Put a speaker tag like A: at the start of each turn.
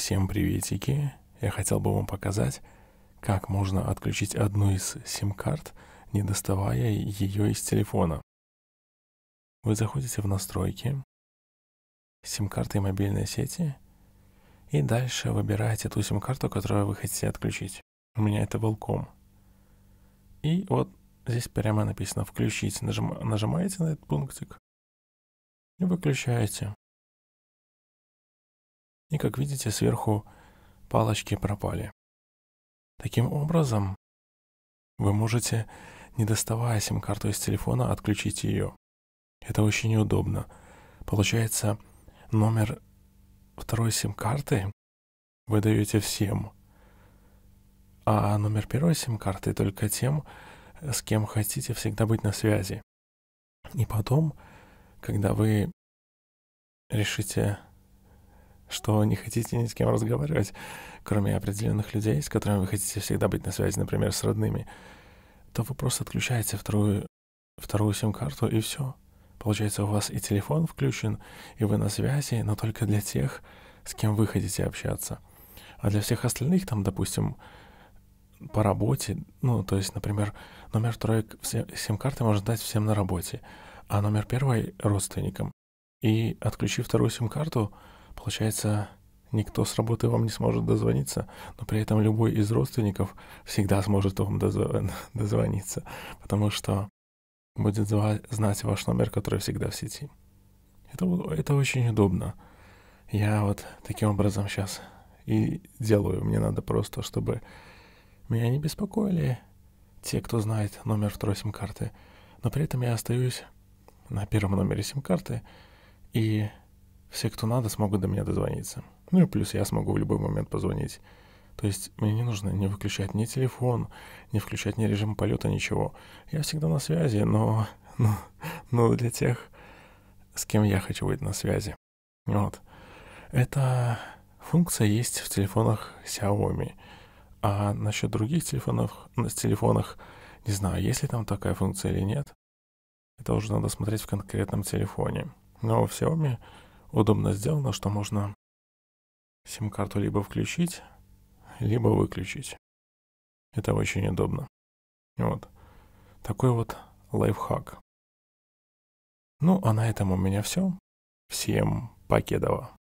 A: Всем приветики! Я хотел бы вам показать, как можно отключить одну из сим-карт, не доставая ее из телефона. Вы заходите в настройки, сим-карты и мобильные сети, и дальше выбираете ту сим-карту, которую вы хотите отключить. У меня это
B: Волком. И вот здесь прямо написано «включить». Нажим, нажимаете на этот пунктик и выключаете и, как видите, сверху палочки пропали. Таким образом,
A: вы можете, не доставая сим-карту из телефона, отключить ее. Это очень неудобно. Получается, номер второй сим-карты вы даете всем, а номер первой сим-карты только тем, э, с кем хотите всегда быть на связи. И потом, когда вы решите что не хотите ни с кем разговаривать, кроме определенных людей, с которыми вы хотите всегда быть на связи, например, с родными, то вы просто отключаете вторую, вторую сим-карту и все. Получается, у вас и телефон включен, и вы на связи, но только для тех, с кем вы хотите общаться. А для всех остальных, там, допустим, по работе, ну, то есть, например, номер второй сим-карты можно дать всем на работе, а номер первой — родственникам. И отключив вторую сим-карту, Получается, никто с работы вам не сможет дозвониться, но при этом любой из родственников всегда сможет вам дозв... Э, дозвониться, потому что будет знать ваш номер, который всегда в сети. Это, это очень удобно. Я вот таким образом сейчас и делаю. Мне надо просто, чтобы меня не беспокоили те, кто знает номер второй сим-карты. Но при этом я остаюсь на первом номере сим-карты и все, кто надо, смогут до меня дозвониться. Ну и плюс я смогу в любой момент позвонить. То есть мне не нужно не выключать ни телефон, не включать ни режим полета, ничего. Я всегда на связи, но, но, ну, но ну, для тех, с кем я хочу быть на связи. Вот. Эта функция есть в телефонах Xiaomi. А насчет других телефонов, на телефонах, не знаю, есть ли там такая функция или нет. Это уже надо смотреть в конкретном телефоне. Но в Xiaomi удобно сделано, что можно
B: сим-карту либо включить, либо выключить. Это очень удобно. Вот. Такой вот лайфхак. Ну, а на этом у меня все. Всем покедова.